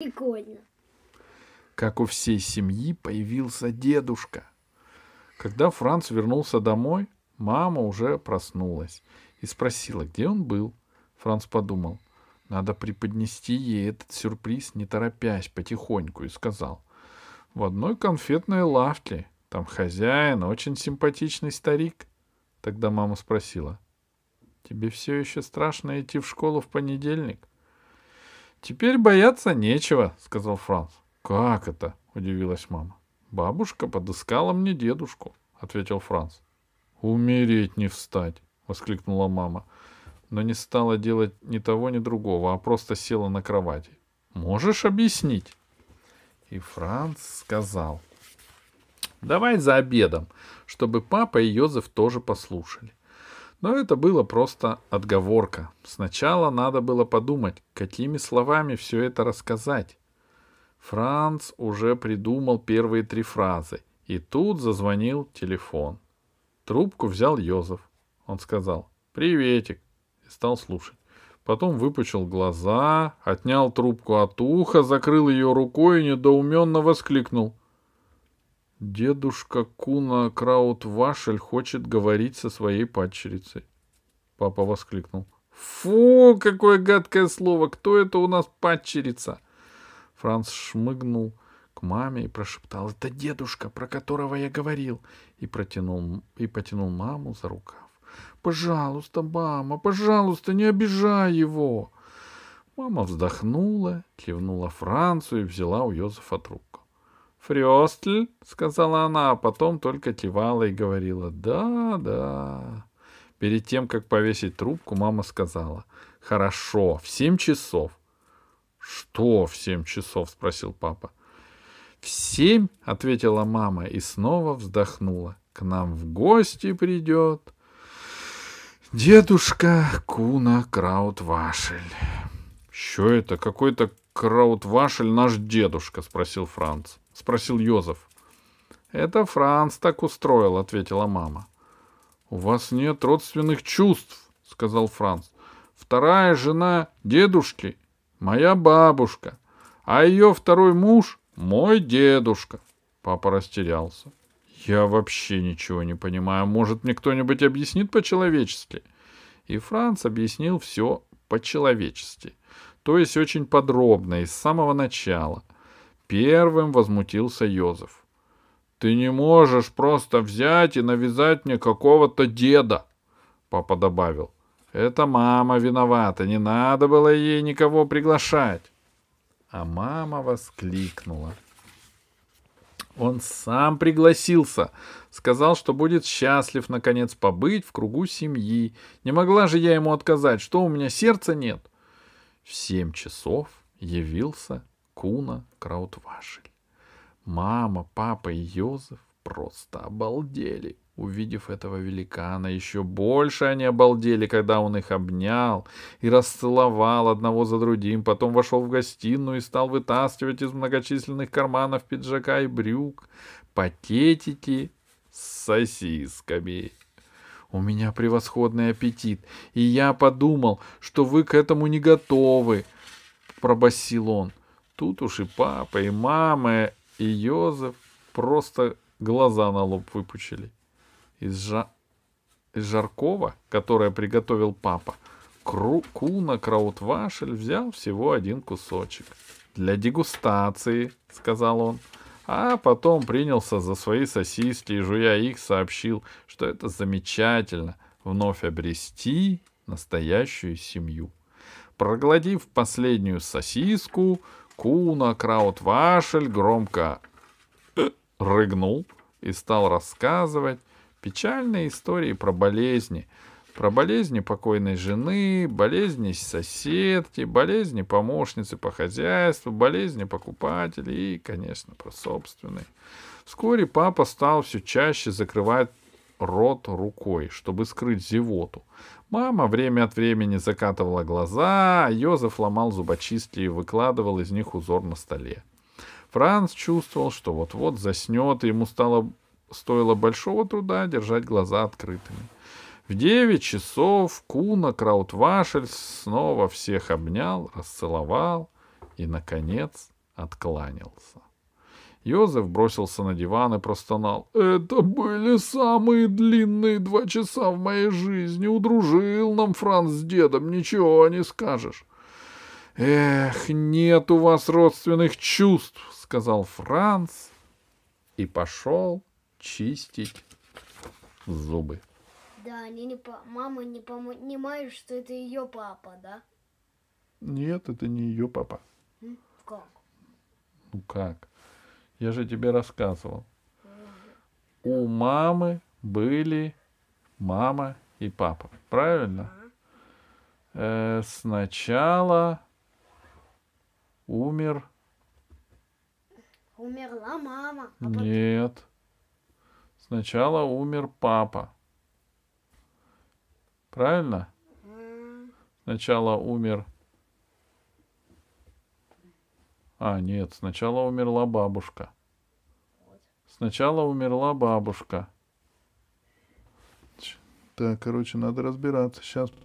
Прикольно. Как у всей семьи появился дедушка. Когда Франц вернулся домой, мама уже проснулась и спросила, где он был. Франц подумал, надо преподнести ей этот сюрприз, не торопясь, потихоньку, и сказал, в одной конфетной лавке, там хозяин, очень симпатичный старик. Тогда мама спросила, тебе все еще страшно идти в школу в понедельник? Теперь бояться нечего, сказал Франц. Как это? удивилась мама. Бабушка подыскала мне дедушку, ответил Франц. Умереть не встать, воскликнула мама, но не стала делать ни того, ни другого, а просто села на кровати. Можешь объяснить? И Франц сказал. Давай за обедом, чтобы папа и Йозеф тоже послушали. Но это было просто отговорка. Сначала надо было подумать, какими словами все это рассказать. Франц уже придумал первые три фразы, и тут зазвонил телефон. Трубку взял Йозеф. Он сказал «Приветик» и стал слушать. Потом выпучил глаза, отнял трубку от уха, закрыл ее рукой и недоуменно воскликнул. Дедушка Куна Краутвашель хочет говорить со своей падчерицей. Папа воскликнул. Фу, какое гадкое слово! Кто это у нас падчерица? Франц шмыгнул к маме и прошептал. Это дедушка, про которого я говорил. И, протянул, и потянул маму за рукав. Пожалуйста, мама, пожалуйста, не обижай его. Мама вздохнула, кивнула Францу и взяла у Йозефа труп. Фрёстль, сказала она, а потом только кивала и говорила «да, да». Перед тем, как повесить трубку, мама сказала «хорошо, в семь часов». «Что в семь часов?» — спросил папа. «В семь», — ответила мама и снова вздохнула. «К нам в гости придет дедушка Куна Краутвашель». «Что это? Какой-то Краутвашель наш дедушка?» — спросил Франц. — спросил Йозеф. «Это Франц так устроил», — ответила мама. «У вас нет родственных чувств», — сказал Франц. «Вторая жена дедушки — моя бабушка, а ее второй муж — мой дедушка». Папа растерялся. «Я вообще ничего не понимаю. Может, мне кто-нибудь объяснит по-человечески?» И Франц объяснил все по-человечески, то есть очень подробно и с самого начала — Первым возмутился Йозеф. «Ты не можешь просто взять и навязать мне какого-то деда!» Папа добавил. «Это мама виновата, не надо было ей никого приглашать!» А мама воскликнула. Он сам пригласился. Сказал, что будет счастлив, наконец, побыть в кругу семьи. Не могла же я ему отказать, что у меня сердца нет. В семь часов явился Куна Краутвашель. Мама, папа и Йозеф просто обалдели, увидев этого великана. Еще больше они обалдели, когда он их обнял и расцеловал одного за другим, потом вошел в гостиную и стал вытаскивать из многочисленных карманов пиджака и брюк пакетики с сосисками. У меня превосходный аппетит, и я подумал, что вы к этому не готовы, пробасил он. Тут уж и папа, и мама, и Йозеф просто глаза на лоб выпучили. Из, жа... Из жаркова, которое приготовил папа, кру... Куна Краутвашель взял всего один кусочек. «Для дегустации», — сказал он. А потом принялся за свои сосиски и, жуя их, сообщил, что это замечательно — вновь обрести настоящую семью. Проглотив последнюю сосиску, Куна Краутвашель громко рыгнул и стал рассказывать печальные истории про болезни. Про болезни покойной жены, болезни соседки, болезни помощницы по хозяйству, болезни покупателей и, конечно, про собственные. Вскоре папа стал все чаще закрывать рот рукой, чтобы скрыть зевоту. Мама время от времени закатывала глаза, а Йозеф ломал зубочистки и выкладывал из них узор на столе. Франц чувствовал, что вот-вот заснет, и ему стало, стоило большого труда держать глаза открытыми. В девять часов Куна Краутвашель снова всех обнял, расцеловал и, наконец, откланялся. Йозеф бросился на диван и простонал. «Это были самые длинные два часа в моей жизни. Удружил нам Франц с дедом, ничего не скажешь». «Эх, нет у вас родственных чувств», — сказал Франц и пошел чистить зубы. Да, они не по... мама не понимает, что это ее папа, да? Нет, это не ее папа. Как? Ну как? Я же тебе рассказывал. У мамы были мама и папа. Правильно? Э, сначала умер... Умерла мама. А потом... Нет. Сначала умер папа. Правильно? Сначала умер а, нет, сначала умерла бабушка. Сначала умерла бабушка. Так, короче, надо разбираться. Сейчас